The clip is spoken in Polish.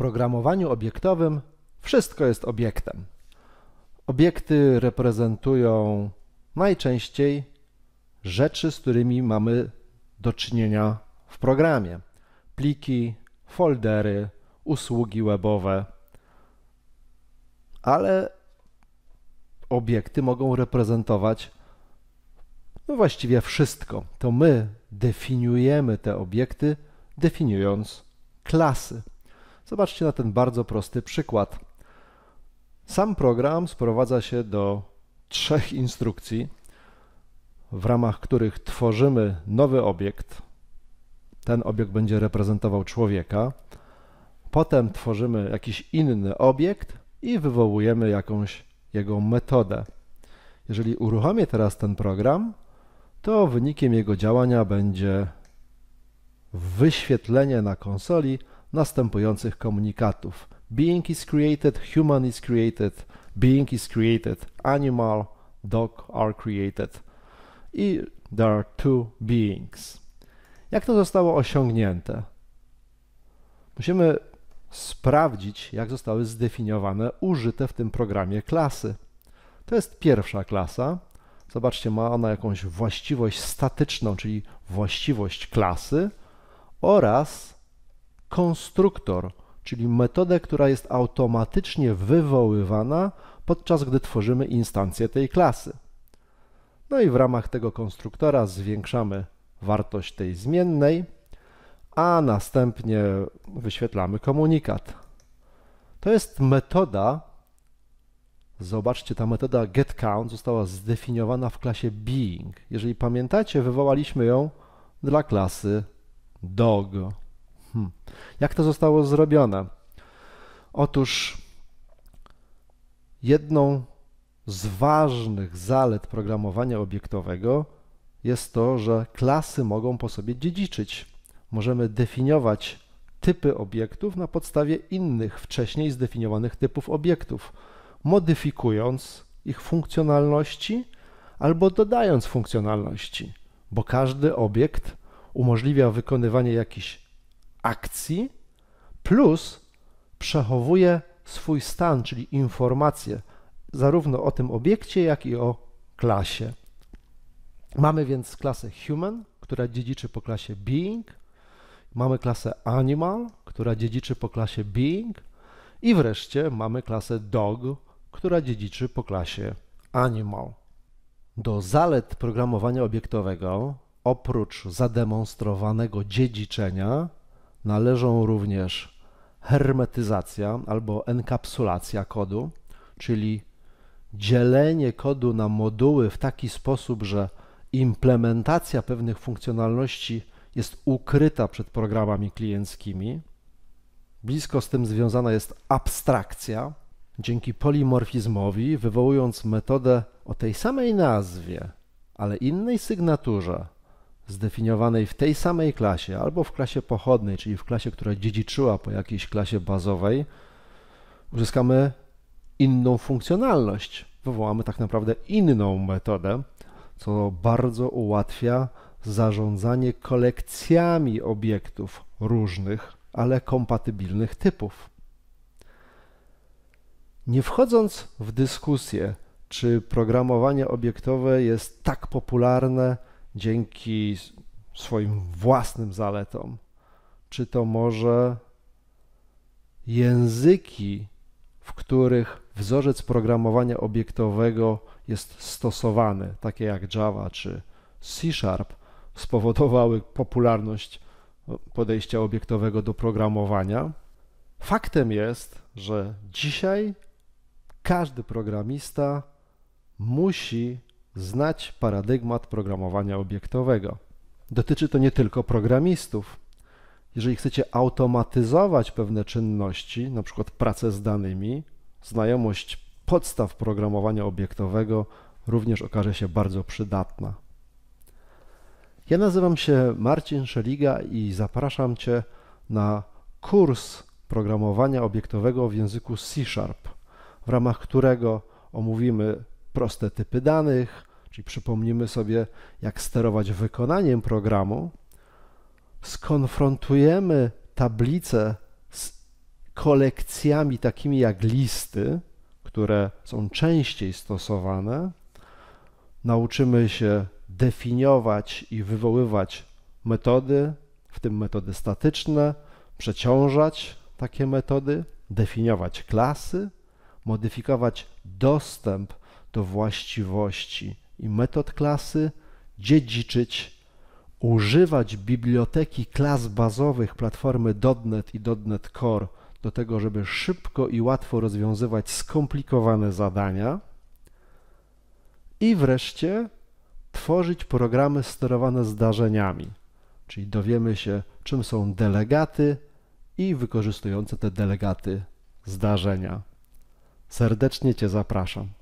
programowaniu obiektowym wszystko jest obiektem. Obiekty reprezentują najczęściej rzeczy, z którymi mamy do czynienia w programie: pliki, foldery, usługi webowe. Ale obiekty mogą reprezentować no właściwie wszystko. To my definiujemy te obiekty, definiując klasy. Zobaczcie na ten bardzo prosty przykład. Sam program sprowadza się do trzech instrukcji, w ramach których tworzymy nowy obiekt. Ten obiekt będzie reprezentował człowieka. Potem tworzymy jakiś inny obiekt i wywołujemy jakąś jego metodę. Jeżeli uruchomię teraz ten program, to wynikiem jego działania będzie wyświetlenie na konsoli następujących komunikatów. Being is created, human is created, being is created, animal, dog are created i there are two beings. Jak to zostało osiągnięte? Musimy sprawdzić, jak zostały zdefiniowane użyte w tym programie klasy. To jest pierwsza klasa. Zobaczcie, ma ona jakąś właściwość statyczną, czyli właściwość klasy oraz konstruktor, czyli metodę, która jest automatycznie wywoływana, podczas gdy tworzymy instancję tej klasy. No i w ramach tego konstruktora zwiększamy wartość tej zmiennej, a następnie wyświetlamy komunikat. To jest metoda, zobaczcie, ta metoda getCount została zdefiniowana w klasie being. Jeżeli pamiętacie, wywołaliśmy ją dla klasy dog. Hmm. Jak to zostało zrobione? Otóż jedną z ważnych zalet programowania obiektowego jest to, że klasy mogą po sobie dziedziczyć. Możemy definiować typy obiektów na podstawie innych wcześniej zdefiniowanych typów obiektów, modyfikując ich funkcjonalności albo dodając funkcjonalności, bo każdy obiekt umożliwia wykonywanie jakichś akcji, plus przechowuje swój stan, czyli informacje zarówno o tym obiekcie, jak i o klasie. Mamy więc klasę human, która dziedziczy po klasie being, mamy klasę animal, która dziedziczy po klasie being i wreszcie mamy klasę dog, która dziedziczy po klasie animal. Do zalet programowania obiektowego, oprócz zademonstrowanego dziedziczenia, należą również hermetyzacja albo enkapsulacja kodu, czyli dzielenie kodu na moduły w taki sposób, że implementacja pewnych funkcjonalności jest ukryta przed programami klienckimi. Blisko z tym związana jest abstrakcja, dzięki polimorfizmowi, wywołując metodę o tej samej nazwie, ale innej sygnaturze, zdefiniowanej w tej samej klasie albo w klasie pochodnej, czyli w klasie, która dziedziczyła po jakiejś klasie bazowej, uzyskamy inną funkcjonalność. Wywołamy tak naprawdę inną metodę, co bardzo ułatwia zarządzanie kolekcjami obiektów różnych, ale kompatybilnych typów. Nie wchodząc w dyskusję, czy programowanie obiektowe jest tak popularne, dzięki swoim własnym zaletom, czy to może języki, w których wzorzec programowania obiektowego jest stosowany, takie jak Java czy C Sharp, spowodowały popularność podejścia obiektowego do programowania. Faktem jest, że dzisiaj każdy programista musi znać paradygmat programowania obiektowego. Dotyczy to nie tylko programistów. Jeżeli chcecie automatyzować pewne czynności, np. pracę z danymi, znajomość podstaw programowania obiektowego również okaże się bardzo przydatna. Ja nazywam się Marcin Szeliga i zapraszam Cię na kurs programowania obiektowego w języku C Sharp, w ramach którego omówimy proste typy danych, czyli przypomnimy sobie, jak sterować wykonaniem programu, skonfrontujemy tablice z kolekcjami takimi jak listy, które są częściej stosowane, nauczymy się definiować i wywoływać metody, w tym metody statyczne, przeciążać takie metody, definiować klasy, modyfikować dostęp do właściwości i metod klasy, dziedziczyć, używać biblioteki klas bazowych platformy .NET i .NET Core do tego, żeby szybko i łatwo rozwiązywać skomplikowane zadania i wreszcie tworzyć programy sterowane zdarzeniami, czyli dowiemy się, czym są delegaty i wykorzystujące te delegaty zdarzenia. Serdecznie Cię zapraszam.